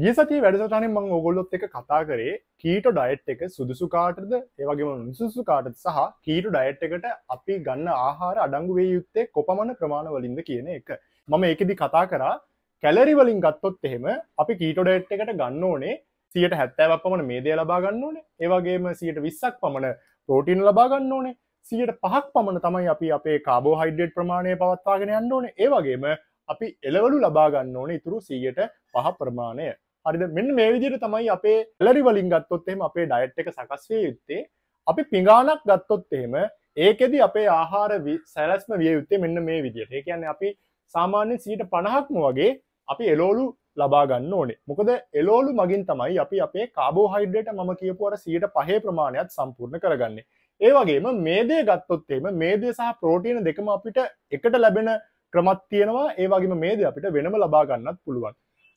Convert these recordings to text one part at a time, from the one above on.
ගිය සතිය වැඩසටානෙන් මං ඔගොල්ලොත් එක කතා කරේ කීට ඩයට් එක සුදුසු කාටද ඒවගේම නිසුසු කාටත් සහ කීට ඩයට් එකට අපි ගන්න ආහාර අඩංගු වේ යුත්තේ කොපමණ ප්‍රමාණවලින්ද කියන එක මම ඒකෙදි කතා කරා කැලරි වලින් ගත්තොත් එහෙම අපි කීට ඩයට් එකට ගන්න ඕනේ සියට හැත්තෑවක් පමණ මේදය ලබා ගන්න ඕනේ ඒවගේම සියට විස්සක් පමණ ප්‍රෝටීන් ලබා ගන්න ඕනේ සියට පහක් පමණ තමයි අපි අපේ කාබෝ හයිඩ්ඩෙට් ප්‍රමාණය පවත්වාගෙන යන්න ඕනේ ඒවගේම අපි එලවලු ලබා ගන්න ඕනේ ඉතුරු සියට පහ ප්‍රමාණය හරිද මෙන්න මේ විදිර තමයි අපේ ලරි වලින් ගත්තොත්තෙම අපේ ඩයට් එක සකස්වේ යුත්තේ අපි පිඟානක් ගත්තොත් එහෙම ඒකෙදි අපේ ආහාර සැලස්ම විය යුත්තේ මෙන්න මේ විදියට ඒ කියන්නේ අපි සාමාන්‍ය සීට පණහක්ම වගේ අපි එලෝලු ලබා ගන්න ඕනේ මොකද එලෝලු මගින් තමයි අපි අපේ කාබෝ හයිඩ්‍රේට මම කියපු අර සීට පහේ ප්‍රමාණයත් සම්පූර්ණ කරගන්නේ ඒ වගේම මේදේ ගත්තොත්තේම මේදේ සහ ප්‍රෝටීන දෙකම අපිට එකට ලැබෙන ක්‍රමත් තියෙනවා ඒ වගේම මේද අපිට වෙනම ලබා ගන්නත් පුළුවන්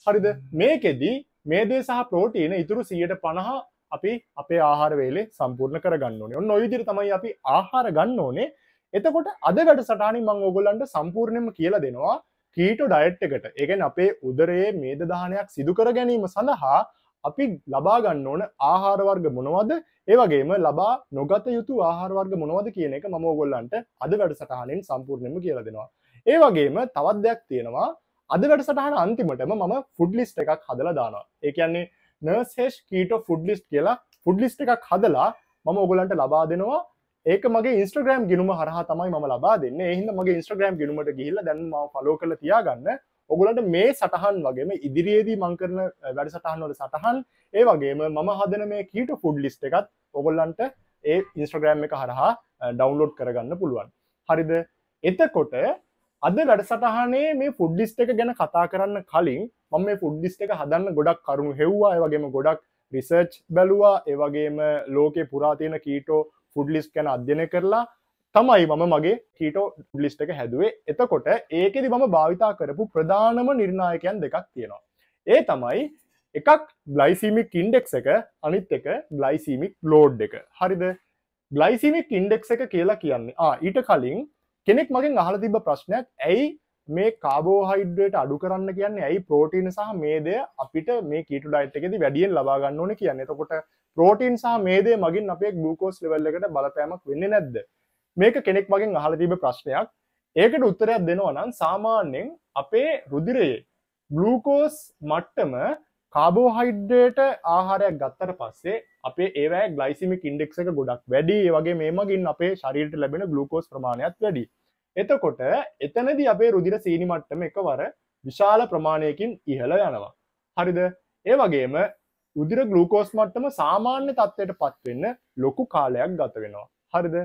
හරිද මේකෙදී මේදේ සහ ප්‍රෝටීන ඉතුරු සියයට පණහා අපි අපේ ආහාරවේලේ සම්පූර්ණ කරගන්න ඕනේ ඔන්න ඔයදිර තමයි අපි ආහාර ගන්න ඕනේ එතකොට අදගට සටානි මං ඔගොල්ලන්ට සම්පූර්ණයම කියලා දෙනවා කීටෝ ඩයට් එකට එකෙන් අපේ උදරයේ මේද දානයක් සිදුකර ගැනීම සඳහා අපි ලබා ගන්න ඕන ආහාරවර්ග මොනවද ඒවගේම ලබා නොගත යුතු ආහාරවර්ග මොනවද කියන එක මෝගොල්ලන්ට අද වැඩ සටහනෙන් සම්පූර්ණයම කියල දෙෙනවා. ඒ වගේම තවත් දෙයක් තියෙනවා අද වැඩසටහන අන්තිමටම මම ෆුඩ් ලිස්ට එකක් හදලා දානවා ඒකයන්නේ නර්සේෂ් කීට ෆුඩ් ලිස්ට කියලා ෆුඩ් ලිස්ට එකක් හදලා මම ඔගලන්ට ලබා දෙනවා ඒක මගේ ඉස්ට්‍රග්‍රම් ගිනුම හරහ තමයි ම ලබා දෙන්න එහින්ද මගේ ඉස්ට්‍රග්‍රම් ගිනුමට ගිහිල්ල දැන්ම පලෝ කළ තියාගන්න ඔගුලන්ට මේ සටහන් වගේම ඉදිරියේදී මංකරන වැඩසටහන්වල සටහන් ඒ වගේම මම හදන මේ කීට ෆුඩ් ලිස්ට එකත් ඔගොල්ලන්ට ඒ ඉන්ස්ට්‍රග්‍රෑම් එක හරහා ඩවන්ලෝඩ් කරගන්න පුළුවන් හරිද එතකොට අද වැඩසටහනේ මේ ෆුඩ්ඩිස්ට එක ගැන කතා කරන්න කලින් මම මේ ෆුඩ්ඩිස්ට එක හදන්න ගොඩක් කරුණු හෙව්වා වගේම ගොඩක් රිසර්ච් බැලුවා ඒවගේම ලෝකෙ පුරාතියන කීටෝ ෆුඩ්ලිස්් ගැන අධ්‍යනය කරලා තමයි මම මගේ කීටෝ ලිස්ට එක හැදුවේ එතකොට ඒකෙදි මම භාවිතා කරපු ප්‍රධානම නිර්ණායකයන් දෙකක් තියෙනවා. ඒ තමයි එකක් ග්ලයිසිමික් ඉන්ඩෙක් එක අනිත් එක ග්ලයිසිමික් ලෝඩ් එක හරිද ග්ලයිසිමික් ඉන්ඩෙක් එක කියලා කියන්නේ ඊට කලින් කෙනෙක් මගෙන් අහල තිබ ප්‍රශ්නයක් ඇයි මේ කාබෝහයිඩ්ඩට අඩු කරන්න කියන්නේ ඇයි ප්‍රෝටීන් සහ මේදය අපිට මේ කීට ඩයිට් එකෙදි වැඩියෙන් ලබාගන්න ඕන කියන්න එතකොට ප්‍රෝටීන් සහ මේදේ මගින් අපේ ගලූකෝස් ලෙවල්ලකට බලපෑමක් වෙන්න නැද්ද මේක කෙනෙක් මගින් අහල තිබ ප්‍රශ්නයක් ඒකට උත්තරයක් දෙනවා නම් සාමාන්‍යෙන් අපේ රුදිරයේ ගලූකෝස් මට්ටම කාබෝහයිඩ්ඩේට ආහාරයක් ගත්තර පස්සේ අපේ ඒවෑ ගලයිසිමි ඉන්ඩෙක් එක ගොඩක් වැඩි වගේ මේමගින් අපේ ශරීරට ලැබෙන ගලුකෝස් ප්‍රමාණයක් වැඩි එතකොට එතනද අපේ රුදිර සීනි මට්ටම එකවර විශාල ප්‍රමාණයකින් ඉහළ යනවා හරිද ඒ වගේම උදිර ගලුකෝස් මට්ටම සාමාන්‍ය තත්ත්වයට පත්වෙන්න ලොකු කාලයක් ගත වෙනවා හරිද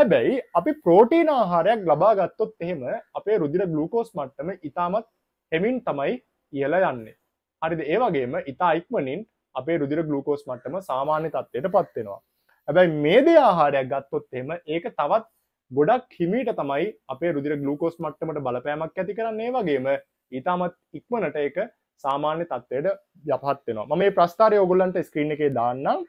හැබැයි අපි ප්‍රෝටීන ආහාරයක් ලබා ගත්තොත් එහෙම අපේ රුදිර ගලුකෝස් මට්ටම ඉතාමත් හෙමින් තමයි ඉහල යන්නේ හරිද ඒ වගේම ඉතා ඉක්මනින් අපේ රුදිර ගලූකෝස් මට්ටම සාමාන්‍ය තත්වයට පත්වෙනවා හැබැයි මේ දේ ආහාරයක් ගත්තොත් එම ඒක තවත් ගොඩක් හිමීට තමයි අපේ රුදිර ගලූකෝස් මට්ටමට බලපෑමක් ඇති කරන්නේ වගේම ඉතාමත් ඉක්මනට ඒක සාමාන්‍ය තත්වයට යපත්වෙනවා ම මේ ප්‍රස්ථාරය ඔගොල්ලන්ට ස්ක්‍රීන් එකේ දාන්නම්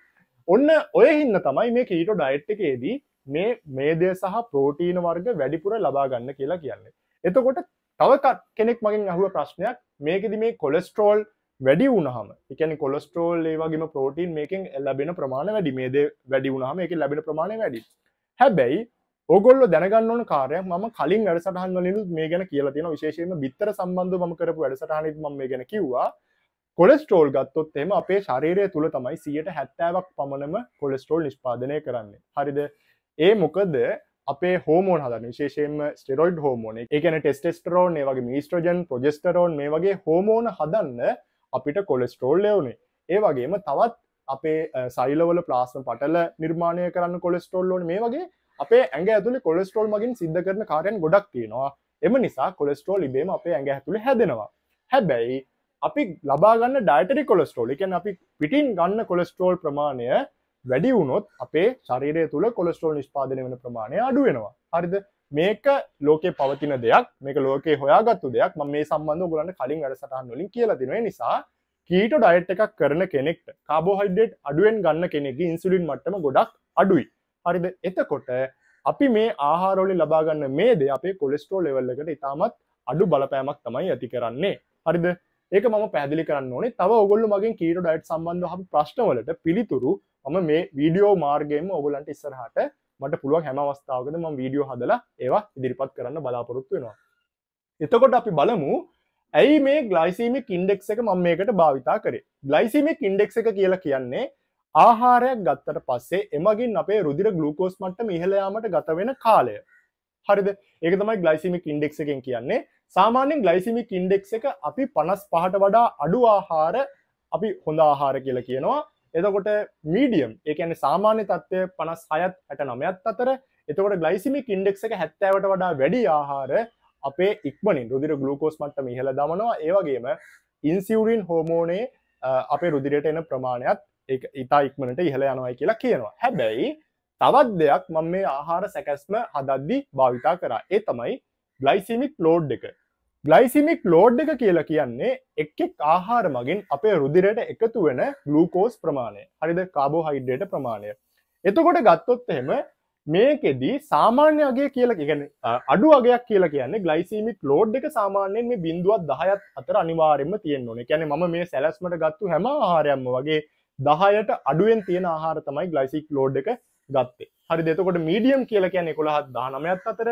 ඔන්න ඔය හින්න තමයි මේ කීට ඩයිට් එකේදී මේ මේදය සහ ප්‍රෝටීන වර්ග වැඩිපුර ලබා ගන්න කියලා කියන්නේ. එතකොට තවකත් කෙනෙක් මගින් අහුව ප්‍රශ්නයක් මේකෙද මේ කොලෙස්ට්‍රෝල් වැඩි වුණහම එකන කොලස්ට්‍රෝල් ඒවාගේම පෝටීන් මේකෙන් ලැබෙන ප්‍රමාණ වැඩි මේද වැඩි වුණහම එක ලැබෙන ප්‍රමාණය වැඩි හැබැයි ඔගොල්ල දැනගන්න ඕන කාරයක් ම කලින් වැඩසටහන් වලින් මේ ගැන කියලා තියෙන විශේෂයම බිත්තර සම්බන්ධ ම කරපු වැඩසටහනත් ම මේ ගැන කිව්වා කොලස්ට්‍රෝල් ගත්තොත් එම අපේ ශරීරය තුළ තමයි සියට හැත්තෑවක් පමණම කොලස්ට්‍රෝල් නිෂ්පාදනය කරන්නේ හරිද ඒ මොකද අපේ හෝමෝන් හදන විශේෂයෙන් ස්ටරෝයිඩ් හෝමෝන එකන ටෙස්ටස්ටරෝන් වගේ මිස්ට්‍රජන් ප්‍රජෙස්ටරෝන් මේ වගේ හෝමෝන හදන්න අපිට කොලෙස්ට්‍රෝල් ලෙවනේ ඒ වගේම තවත් අපේ සයිලවල ප්ලාස්ම පටල නිර්මාණය කරන්න කොලෙස්ටෝල්ලෝන මේ වගේ අපේ ඇඟ ඇතුළි කොලෙස්ටෝල් මගින් සිද්ධ කරන කාරයෙන් ගොඩක් තියෙනවා එම නිසා කොලෙස්ටෝල් ඉබේම අපේ ඇඟ ඇතුළි හැදෙනවා හැබැයි අපි ලබාගන්න ඩයිටරි කොලස්ටෝල් එකන් අපි පිටින් ගන්න කොලෙස්ටෝල් ප්‍රමාණය වැඩි වුණොත් අපේ ශරීරය තුළ කොලස්ටෝල් නිස්පාදනය වන ප්‍රමාණය අඩුවෙනවා හරිද මේක ලෝකේ පවතින දෙයක් මේක ලෝකේ හොයාගත්තු දෙයක් ම මේ සම්බන්ධ ගලන්න කලින් වැඩසටහන් වලින් කියලා තිනේ නිසා කීට ඩයිට් එකක් කරන කෙනෙක්ට කාබෝහයිඩෙට් අඩුවෙන් ගන්න කෙනෙක් ඉන්සුලින් මටම ගොඩක් අඩුයි හරිද එතකොට අපි මේ ආහාරෝලි ලබාගන්න මේ දේ අපේ කොලෙස්ටෝ ලෙවල්ලකට ඉතාමත් අඩු බලපෑමක් තමයි ඇති කරන්නේ හරිද ඒක ම පැදිලි කරන්න ඕනේ තව ඔගොල්ල මගේ කීට ඩයිට් සම්බන්ධ හ ප්‍රශ්නවලට පිළිතුරු ම මේ වීඩියෝ මාර්ගයම ඔගලන්ට ඉස්සරහට මට පුළුවන් හැම අවස්ථාවකද ම වීඩියෝ හදලා ඒවා ඉදිරිපත් කරන්න බලාපොරොත්තු වෙනවා එතකොට අපි බලමු ඇයි මේ ග්ලයිසිමික් ඉන්ඩෙක් එක මම මේකට භාවිතා කරේ ග්ලයිසිමික් ඉන්ඩෙක් එක කියලා කියන්නේ ආහාරයක් ගත්තට පස්සේ එමගින් අපේ රුදිර ගලූකෝස් මට්ට මිහලයාමට ගත වෙන කාලය හරිද ඒක තමයි ග්ලයිසිමික් ඉන්ඩෙක් එකෙන් කියන්නේ සාමාන්‍යෙන් ග්ලයිසිමික් ඉන්ඩෙක් එක අපි පනස් පහට වඩා අඩු ආහාර අපි හොඳ ආහාර කියලා කියනවා එතකොට මීඩියම් ඒකන සාමාන්‍ය තත්ත්වය පනස් හයත් හැට නමයත් අතර එතකොට ගලයිසිමික් ඉන්ඩෙක් එක හැත්තෑවට වඩා වැඩි ආහාර අපේ ඉක්මනින් රුදිර ගලුකෝස් මට්ටම ඉහළ දමනවා ඒවගේම ඉන්සිවරින් හෝමෝනේ අපේ රුදිරයට එන ප්‍රමාණයක් ඉතා ඉක්මනට ඉහළ යනවයි කියලා කියනවා හැබැයි තවත් දෙයක් මම මේ ආහාර සැකැස්ම හදද්දි භාවිතා කරා ඒ තමයි ගලයිසිමික් ලෝඩ් එක ග්ලයිසිමික් ලෝඩ් එක කියලා කියන්නේ එක්ෙක් ආහාර මගින් අපේ රුදිරයට එකතු වෙන ගලූකෝස් ප්‍රමාණය හරිද කාබෝ හයිඩ්ඩට ප්‍රමාණය එතකොට ගත්තොත් එහෙම මේකෙදී සාමාන්‍යගේ කියලා ඉගැන අඩු අගයක් කියලා කියන්නේ ගලයිසිමික් ලෝඩ් එක සාමාන්‍යයෙන් මේ බින්දුවත් දහයත් අතර අනිවාරෙන්ම තියෙන් ඕන ැන ම මේ සැලස්මට ගත්තු හැම ආහාරයම්ම වගේ දහයට අඩුවෙන් තියෙන ආහාර තමයි ගලයිසික් ලෝඩ් එක ගත්තේ හරි දෙතකොට මීඩියම් කියල කියන්නේ කොළහත් දානමයත් අතර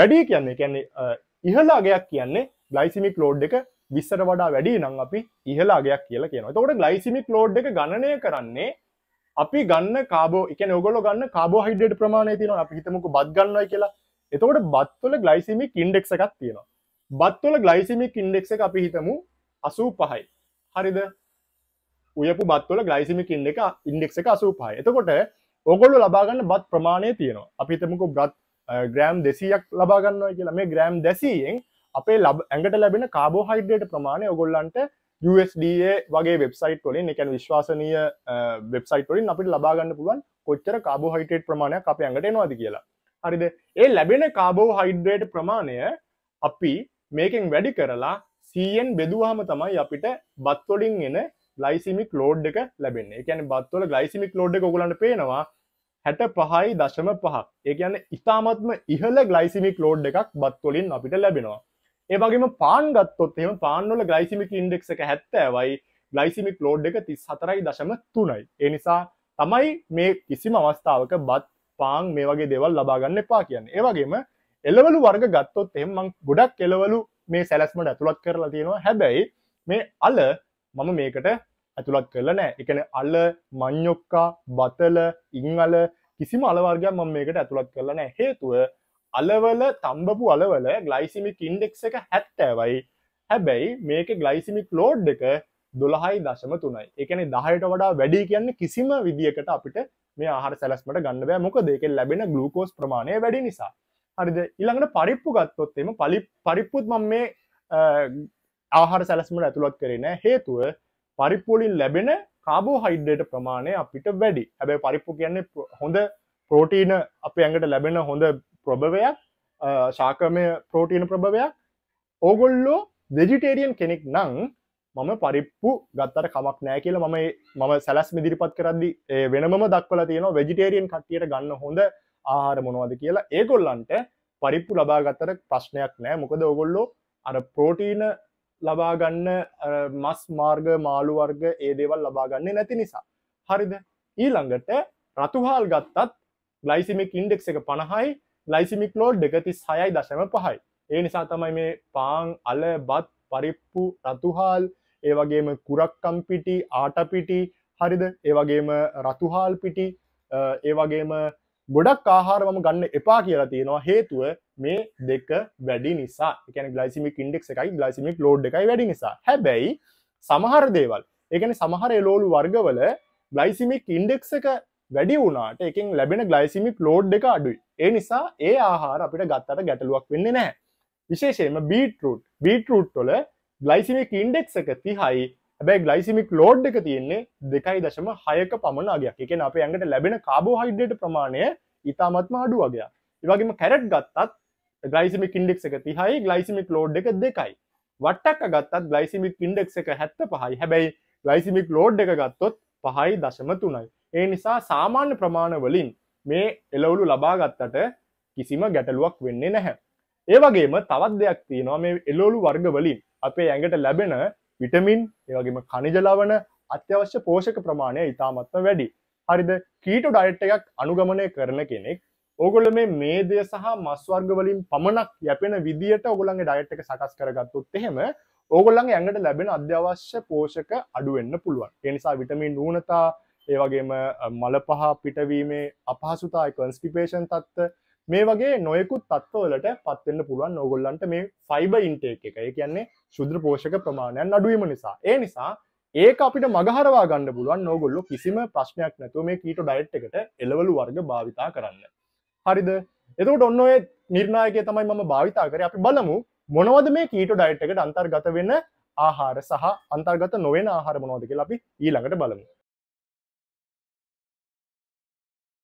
වැඩි කියන්නේ කියන්නේ ඉහළ අගයක් කියන්නේ ග්ලයිසිමික් ලෝඩ් එක විස්සට වඩා වැඩි නම් අපි ඉහළ අගයක් කියලා කියනවා. එතකොට ග්ලයිසිමික් ලෝඩ් එක ගණනය කරන්නේ අපි ගන්න කාබෝ කියන්නේ ඔයගොල්ලෝ ගන්න කාබෝහයිඩ්‍රේට් ප්‍රමාණය තියෙනවා. අපි හිතමුකෝ බත් ගන්නවයි කියලා. එතකොට බත් වල ග්ලයිසිමික් ඉන්ඩෙක්ස් එකක් තියෙනවා. බත් වල ග්ලයිසිමික් ඉන්ඩෙක්ස් එක අපි හිතමු 85යි. හරිද? උයපු බත් වල ග්ලයිසිමික් ඉන්ඩෙක්ස් එක 85යි. එතකොට ඔයගොල්ලෝ ලබා ගන්න බත් ප්‍රමාණය තියෙනවා. අපි හිතමුකෝ බත් ග්‍රෑම් දෙසියක් ලබාගන්නවා කියලා මේ ග්‍රෑම් දැසීයෙන් අපේ ලබ ඇඟට ලැබෙන කාබෝහයිඩ්ඩට ප්‍රමාණය ඔගොල්ලන්ට USDA වගේ වෙබ්සයිට් වලින් එකැන විශ්වාසනය වෙබ්සයිට වලින් අපිට ලබාගන්න පුළුවන් කොච්චර කාබෝහයිටේට් ප්‍රමාණයක් අප ඇඟට නවාද කියලා හරිද ඒ ලැබෙන කාබෝහයිඩ්ඩේට ප්‍රමාණය අපි මේකෙන් වැඩි කරලා සීයෙන් බෙදුවාම තමයි අපිට බත්වොලින් එන ලයිසිමික් ලෝඩ් එක ලැබෙන්නේ එකැන බත්වල ලයිසිමික් ලෝඩ් ගොලන්න පේනවා හැට පහයි දශම පහක් ඒ කියන්න ඉතාමත්ම ඉහල ගලයිසිමික් ලෝඩ් එකක් බත්වොලින් අපිට ලැබෙනවා ඒවගේම පාන් ගත්තොත් එම පාන්නොල ගලයිසිමික් ඉන්ඩෙක් එක හැත්තෑවයි ගලයිසිමික් ලෝඩ් එක තිස් හතරයි දශම තුනයි එනිසා තමයි මේ කිසිම අවස්ථාවක බත් පාන් මේ වගේ දෙවල් ලබාගන්න එපා කියන්න ඒවගේම එලවලු වර්ග ගත්තොත් එෙමං ගොඩක් එලවලු මේ සැලස්මට ඇතුළත් කරලා තියෙනවා හැබැයි මේ අල මම මේකට ඇතුළත් කරලා නෑ එකන අල්ල මං්යොක්කා බතල ඉංහල කිසිම අලවර්ගයක් මම මේකට ඇතුළත් කරලන හේතුව අලවල තම්බපු අලවල ගලයිසිමික් ඉන්ඩෙක් එක හැත්තෑවයි හැබැයි මේක ගලයිසිමික් ලෝඩ් එක දොළහයි දශම තුනයි එකන දහයට වඩා වැඩි කියන්න කිසිම විදිකට අපිට මේ ආහර සැලස්මට ගන්නවෑ මොක දෙක ලැබෙන ගලුකෝස් ප්‍රමාණය වැඩි නිසා හරිද ඉළඟට පරිප්පු ගත්තොත්තෙම පලි පරිප්පුත් මම මේ ආහාර සැලස්මට ඇතුළත් කරන හේතුව පරිප්පුලින් ලැබෙන කාබෝ හයිඩ්ඩට ප්‍රමාණය අපිට වැඩි හැබැ පරිප්පු කියන්නේ හොඳ ප්‍රෝටීන අප ඇඟට ලැබෙන හොඳ ප්‍රභවයක් ශාකමය ප්‍රෝටීන ප්‍රභවයක් ඕගොල්ලෝ වෙජිටේරියන් කෙනෙක් නං මම පරිප්පු ගත්තර කමක් නෑ කියල මම මම සැලස් මිදිරිපත් කරදදි වෙනම දක්වල තියෙන වෙජිටේරියන් කට්ටියට ගන්න හොඳ ආහාර මොනවද කියලා ඒගොල්ලන්ට පරිප්පු ලබාගත්තර ප්‍රශ්නයක් නෑ මොකද ඔගොල්ලෝ අර ප්‍රෝටීන ලබාගන්න මස් මාර්ග මාළුවර්ග ඒ දේවල් ලබාගන්න නැති නිසා හරිද ඊළඟට රතුහාල් ගත්තත් ගලයිසිමික් ඉන්ඩෙක් එක පණහයි ලයිසිමික් ලෝඩ් එකති සයයි දශම පහයි ඒ නිසා තමයි මේ පාං අල බත් පරිප්පු රතුහාල් ඒවගේම කුරක්කම් පිටි ආටපිටි හරිද ඒවගේම රතුහාල් පිටි ඒවගේම ගොඩක් ආහාරම ගන්න එපා කියලා තියෙනවා හේතුව මේ දෙක වැඩි නිසා එකන ගලයිසිමික් ඉන්ඩෙක් එකයි ගලයිසිමික් ලෝඩ් එකයි වැඩි නිසා හැබැයි සමහර දේවල් එකන සමහර එලෝලු වර්ගවල ගලයිසිමික් ඉන්ඩෙක් එක වැඩි වුණට එකින් ලැබෙන ගලයිසිමික් ලෝඩ් එක අඩුයි ඒ නිසා ඒ ආහාර අපිට ගත්තට ගැටලුවක් වෙන්න නෑ විශේෂයෙන්ම බීටරුට් බීටරුට් ොල ගලයිසිමික් ඉන්ඩෙක් එක තිහයි හැබැයි ගලයිසිමික් ලෝඩ් එක තියෙන්නේ දෙකයි දශම හයක පමණගයක් එකෙන් අප ඇඟට ලැබෙන කාබෝහයිඩ්ඩට ප්‍රමාණය ඉතාමත්ම අඩු වගේ ඒවගේම කැරට් ගත්තත් ගලයිසිමික් ඉන්ඩෙක් එක තිහයි ගලයිසිමික් ලෝඩ් එක දෙකයි වට්ටක් ගත්තත් ගලයිසිමික් ඉන්ඩෙක් එක හැත්ත පහයි හැබැයි ගලයිසිමික් ලෝඩ් එක ගත්තොත් පහයි දශම තුනයි ඒ නිසා සාමාන්‍ය ප්‍රමාණවලින් මේ එලවුලු ලබාගත්තට කිසිම ගැටලුවක් වෙන්නේ නැහැ ඒවගේම තවත් දෙයක් තියෙනවා මේ එලෝලු වර්ගවලින් අපේ ඇඟට ලැබෙන විටමින් ඒවගේම කනිජලවන අත්‍යවශ්‍ය පෝෂක ප්‍රමාණය ඉතාමත්ම වැඩි හරිද කීට ඩයිට් එකක් අනුගමනය කරන කෙනෙක් ඕගොල මේ මේදය සහ මස්වර්ගවලින් පමණක් යැපෙන විදිට ඔගොලන්ගේ ඩයිට් එක සකස් කරගත්තුත් එහෙම ඕගොල්ලන් ඇඟට ලැබෙන අධ්‍යවශ්‍ය පෝෂක අඩුවෙන්න්න පුළුවන් එනිසා විටමින් නූනතා ඒවගේම මල පහ පිටවීමේ අපහසුතායි කන්ස්ටිපේෂන් තත්ව මේ වගේ නොයකුත් තත්වවලට පත්වෙන්න පුළුවන් නොගොල්ලන්ට මේ ෆයිබ ඉන්ටේක් එක කියන්නේ ශුද්‍ර පෝෂක ප්‍රමාණයන් අඩුවීම නිසා ඒ නිසා ඒක අපිට මගහරවා ගන්න පුළුවන් නෝගොල්ලො කිසිම ප්‍රශ්නයක් නැතුව මේ කීට ඩයිට් එකට එලවලු වර්ග භාවිතා කරන්න හරිද එතකට ඔන්න ඔය නිර්ණයක තමයි මම භාවිතා කර අපි බලමු මොනවද මේ කීට ඩයිට් එකට අන්තර්ගත වෙන්න ආහාර සහ අන්තර්ගත නොවෙන ආහාර මොනෝදක අපි ඊළඟට බලමු